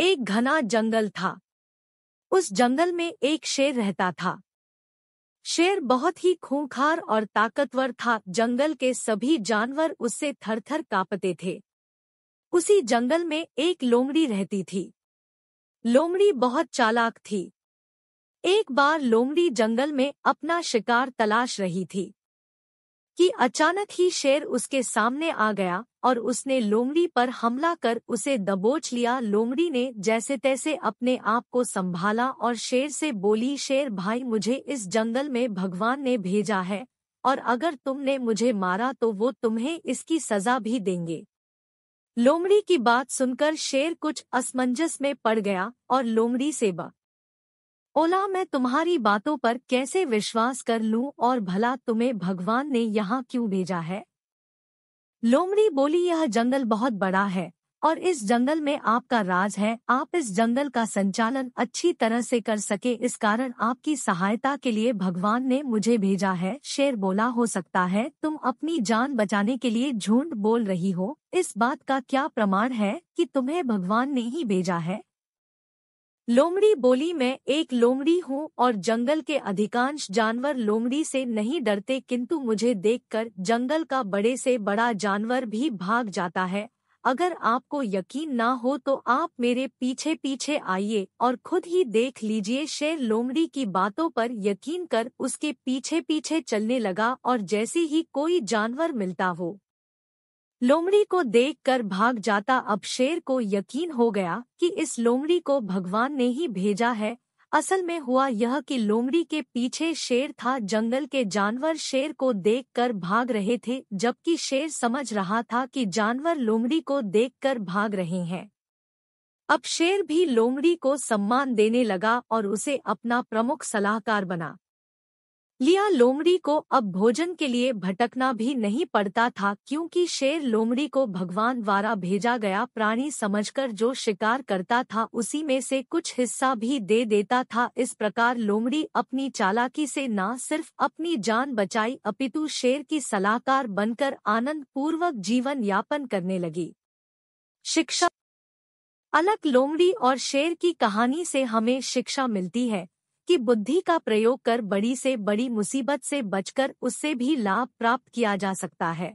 एक घना जंगल था उस जंगल में एक शेर रहता था शेर बहुत ही खूंखार और ताकतवर था जंगल के सभी जानवर उससे थरथर कांपते थे उसी जंगल में एक लोमड़ी रहती थी लोमड़ी बहुत चालाक थी एक बार लोमड़ी जंगल में अपना शिकार तलाश रही थी कि अचानक ही शेर उसके सामने आ गया और उसने लोमड़ी पर हमला कर उसे दबोच लिया लोमड़ी ने जैसे तैसे अपने आप को संभाला और शेर से बोली शेर भाई मुझे इस जंगल में भगवान ने भेजा है और अगर तुमने मुझे मारा तो वो तुम्हें इसकी सजा भी देंगे लोमड़ी की बात सुनकर शेर कुछ असमंजस में पड़ गया और लोमड़ी से बा ओला मैं तुम्हारी बातों पर कैसे विश्वास कर लूं और भला तुम्हें भगवान ने यहाँ क्यों भेजा है लोमड़ी बोली यह जंगल बहुत बड़ा है और इस जंगल में आपका राज है आप इस जंगल का संचालन अच्छी तरह से कर सके इस कारण आपकी सहायता के लिए भगवान ने मुझे भेजा है शेर बोला हो सकता है तुम अपनी जान बचाने के लिए झूठ बोल रही हो इस बात का क्या प्रमाण है कि तुम्हें भगवान ने ही भेजा है लोमड़ी बोली मैं एक लोमड़ी हूँ और जंगल के अधिकांश जानवर लोमड़ी से नहीं डरते किंतु मुझे देखकर जंगल का बड़े से बड़ा जानवर भी भाग जाता है अगर आपको यकीन ना हो तो आप मेरे पीछे पीछे आइए और खुद ही देख लीजिए शेर लोमड़ी की बातों पर यकीन कर उसके पीछे पीछे चलने लगा और जैसे ही कोई जानवर मिलता हो लोमड़ी को देखकर भाग जाता अब शेर को यकीन हो गया कि इस लोमड़ी को भगवान ने ही भेजा है असल में हुआ यह कि लोमड़ी के पीछे शेर था जंगल के जानवर शेर को देखकर भाग रहे थे जबकि शेर समझ रहा था कि जानवर लोमड़ी को देखकर भाग रहे हैं अब शेर भी लोमड़ी को सम्मान देने लगा और उसे अपना प्रमुख सलाहकार बना लिया लोमड़ी को अब भोजन के लिए भटकना भी नहीं पड़ता था क्योंकि शेर लोमड़ी को भगवान द्वारा भेजा गया प्राणी समझकर जो शिकार करता था उसी में से कुछ हिस्सा भी दे देता था इस प्रकार लोमड़ी अपनी चालाकी से न सिर्फ अपनी जान बचाई अपितु शेर की सलाहकार बनकर आनंद पूर्वक जीवन यापन करने लगी शिक्षा अलग लोमड़ी और शेर की कहानी से हमें शिक्षा मिलती है आपकी बुद्धि का प्रयोग कर बड़ी से बड़ी मुसीबत से बचकर उससे भी लाभ प्राप्त किया जा सकता है